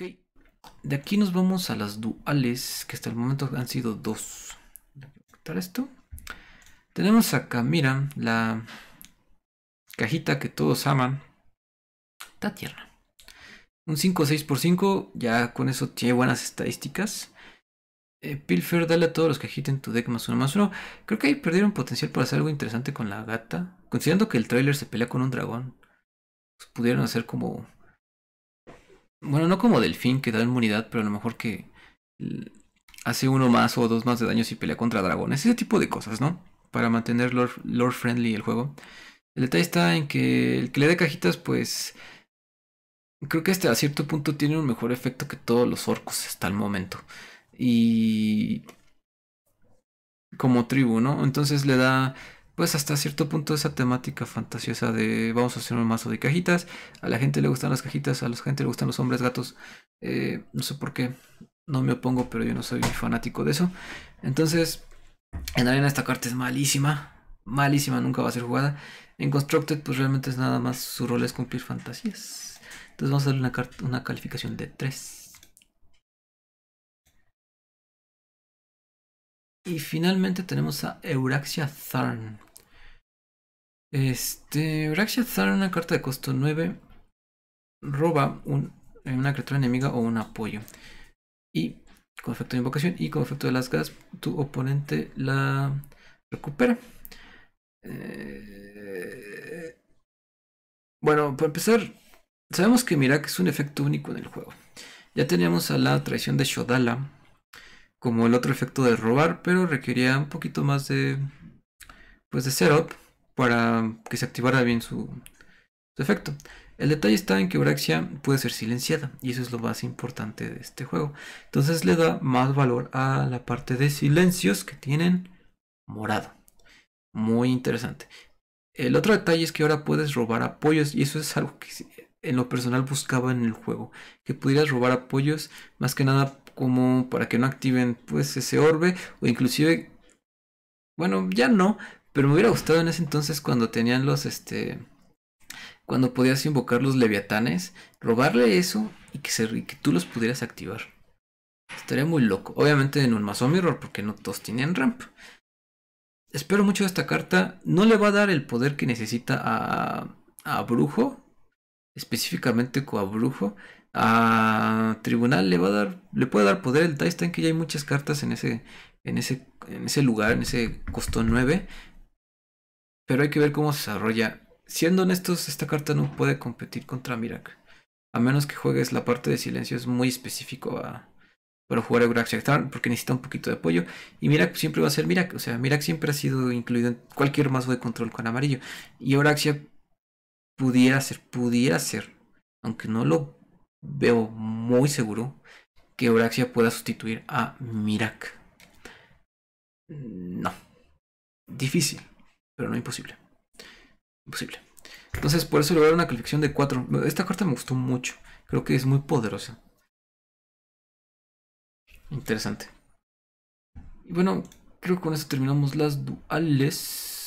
Ok. De aquí nos vamos a las duales, que hasta el momento han sido dos. Voy esto. Tenemos acá, mira, la cajita que todos aman. Está tierra. Un 5 6 por 5 ya con eso tiene buenas estadísticas. Eh, Pilfer, dale a todos los que agiten tu deck más uno más uno. Creo que ahí perdieron potencial para hacer algo interesante con la gata. Considerando que el trailer se pelea con un dragón, pues, pudieron hacer como bueno, no como Delfín, que da inmunidad, pero a lo mejor que hace uno más o dos más de daño si pelea contra dragones. Ese tipo de cosas, ¿no? Para mantener lore, friendly el juego. El detalle está en que el que le dé cajitas, pues. Creo que este a cierto punto tiene un mejor efecto que todos los orcos hasta el momento. Y. Como tribu, ¿no? Entonces le da pues hasta cierto punto esa temática fantasiosa de vamos a hacer un mazo de cajitas, a la gente le gustan las cajitas, a la gente le gustan los hombres gatos, eh, no sé por qué, no me opongo, pero yo no soy fanático de eso. Entonces, en arena esta carta es malísima, malísima, nunca va a ser jugada. En Constructed, pues realmente es nada más su rol es cumplir fantasías. Entonces vamos a darle una, una calificación de 3. Y finalmente tenemos a Euraxia Tharn. Este, Raksha una carta de costo 9, roba un, eh, una criatura enemiga o un apoyo. Y con efecto de invocación y con efecto de las gas, tu oponente la recupera. Eh, bueno, para empezar, sabemos que Mirak es un efecto único en el juego. Ya teníamos a la traición de Shodala como el otro efecto de robar, pero requería un poquito más de pues de setup para que se activara bien su, efecto. El detalle está en que Braxia puede ser silenciada y eso es lo más importante de este juego. Entonces le da más valor a la parte de silencios que tienen morado. Muy interesante. El otro detalle es que ahora puedes robar apoyos y eso es algo que en lo personal buscaba en el juego. Que pudieras robar apoyos más que nada como para que no activen pues ese orbe o inclusive... Bueno, ya no, pero me hubiera gustado en ese entonces cuando tenían los, este, cuando podías invocar los leviatanes, robarle eso y que, que tú los pudieras activar. Estaría muy loco. Obviamente en un mazo mirror porque no todos tenían ramp. Espero mucho esta carta. No le va a dar el poder que necesita a, a Brujo. Específicamente a Brujo. A Tribunal le va a dar. Le puede dar poder el dice que ya hay muchas cartas en ese. En ese, en ese lugar, en ese costo 9 pero hay que ver cómo se desarrolla. Siendo honestos, esta carta no puede competir contra Mirak. A menos que juegues la parte de silencio, es muy específico para jugar a Oraxia, porque necesita un poquito de apoyo. Y Mirak siempre va a ser Mirak, o sea, Mirak siempre ha sido incluido en cualquier mazo de control con amarillo. Y Euraxia pudiera ser, pudiera ser, aunque no lo veo muy seguro, que Oraxia pueda sustituir a Mirak. No. Difícil pero no imposible. Imposible. Entonces, por eso le una colección de 4. Esta carta me gustó mucho. Creo que es muy poderosa. Interesante. Y bueno, creo que con esto terminamos las duales.